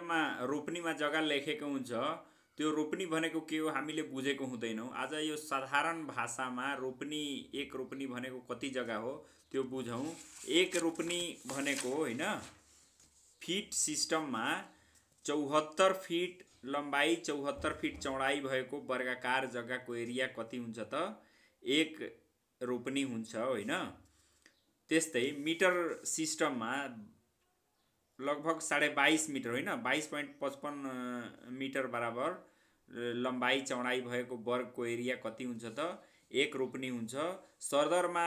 क्षेत्रमा रोप्नीमा जग्गा लेखेको हुन्छ त्यो रोप्नी भनेको के हो हामीले बुझेको हुँदैनौँ आज यो साधारण भाषामा रोप्नी एक रोप्नी भनेको कति जग्गा हो त्यो बुझौँ एक रोप्नी भनेको होइन फिट सिस्टममा चौहत्तर फिट लम्बाइ चौहत्तर फिट चौडाइ भएको वर्गाकार जग्गाको एरिया कति हुन्छ त एक रोप्नी हुन्छ होइन त्यस्तै मिटर सिस्टममा लगभग साढे बाइस मिटर होइन बाइस पोइन्ट पचपन्न मिटर बराबर लम्बाइ चौडाइ भएको वर्गको एरिया कति हुन्छ त एक रोपनी हुन्छ सरदरमा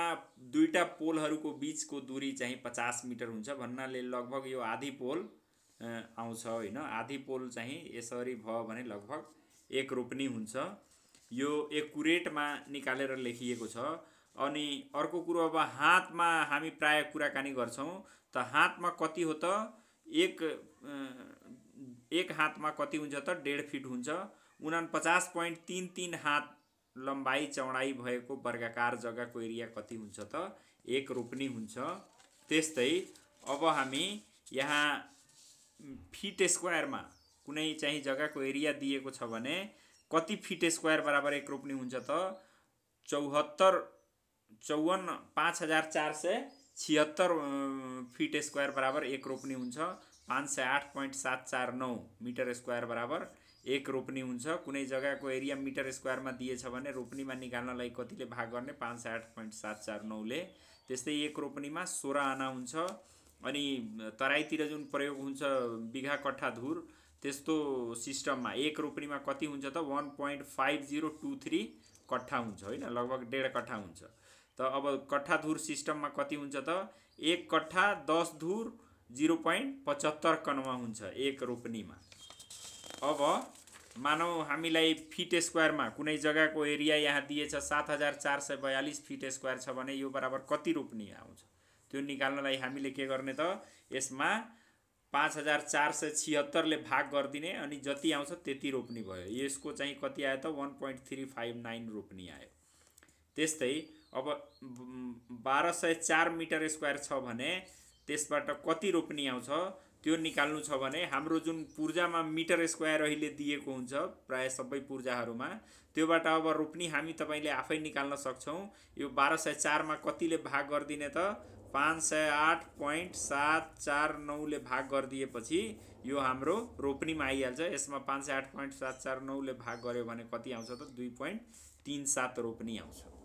दुईवटा पोलहरूको बिचको दुरी चाहिँ पचास मिटर हुन्छ भन्नाले लगभग यो आधी पोल आउँछ होइन आधी पोल चाहिँ यसरी भयो भने लगभग एक रोपनी हुन्छ यो एकुरेटमा निकालेर लेखिएको छ अनि अर्को कुरो अब हातमा हामी प्राय कुराकानी गर्छौँ त हातमा कति हो त एक एक में कति हो डेढ फिट होना पचास पॉइंट तीन तीन हाथ लंबाई चौड़ाई भएको वर्गाकार को एरिया कति हो एक रोपनी होस्त अब हमी यहाँ फिट स्क्वायर में कुने चाह जगह को एरिया दिखे कति फिट स्क्वायर बराबर एक रोपनी हो चौहत्तर चौवन पाँच हजार चार सौ छिहत्तर फिट स्क्वायर बराबर एक रोप्ने हुन्छ पाँच सय आठ पोइन्ट सात चार नौ मिटर स्क्वायर बराबर एक रोप्ने हुन्छ कुनै जग्गाको एरिया मिटर स्क्वायरमा दिएछ भने रोप्नीमा निकाल्नलाई कतिले भाग गर्ने पाँच सय आठ पोइन्ट सात चार नौले त्यस्तै एक रोप्नीमा सोह्र आना हुन्छ अनि तराईतिर जुन प्रयोग हुन्छ बिघा कट्ठा धुर त्यस्तो सिस्टममा एक रोप्नीमा कति हुन्छ त one point five zero two three कट्ठा हुन्छ होइन लगभग डेढ कट्ठा हुन्छ त अब कट्ठा धुर सिस्टममा कति हुन्छ त एक कट्ठा दस धुर जिरो पोइन्ट पचहत्तर कनमा हुन्छ एक रोपनीमा अब मानौ हामीलाई फिट स्क्वायरमा कुनै जग्गाको एरिया यहाँ दिएछ सात हजार चार सय बयालिस फिट स्क्वायर छ भने यो बराबर कति रोप्ने आउँछ त्यो निकाल्नलाई हामीले के गर्ने त यसमा पाँच हजार चार सय छिहत्तरले भाग गरिदिने अनि जति आउँछ त्यति रोप्ने भयो यसको चाहिँ कति आयो त one point three five nine रोप्ने आयो त्यस्तै अब बाह्र सय चार मिटर स्क्वायर छ भने त्यसबाट कति रोप्ने आउँछ त्यो निकाल्नु छ भने हाम्रो जुन पूर्जामा मिटर स्क्वायर अहिले दिएको हुन्छ प्राय सबै पूर्जाहरूमा त्योबाट अब रोप्नी हामी तपाईँले आफै निकाल्न सक्छौँ यो बाह्र सय चारमा कतिले भाग गरिदिने त पाँच सय आठ पोइन्ट सात चार नौले भाग गरिदिएपछि यो हाम्रो रोप्नीमा आइहाल्छ यसमा पाँच सय आठ पोइन्ट सात चार नौले भाग गऱ्यो भने कति आउँछ त दुई पोइन्ट तिन सात रोप्नी आउँछ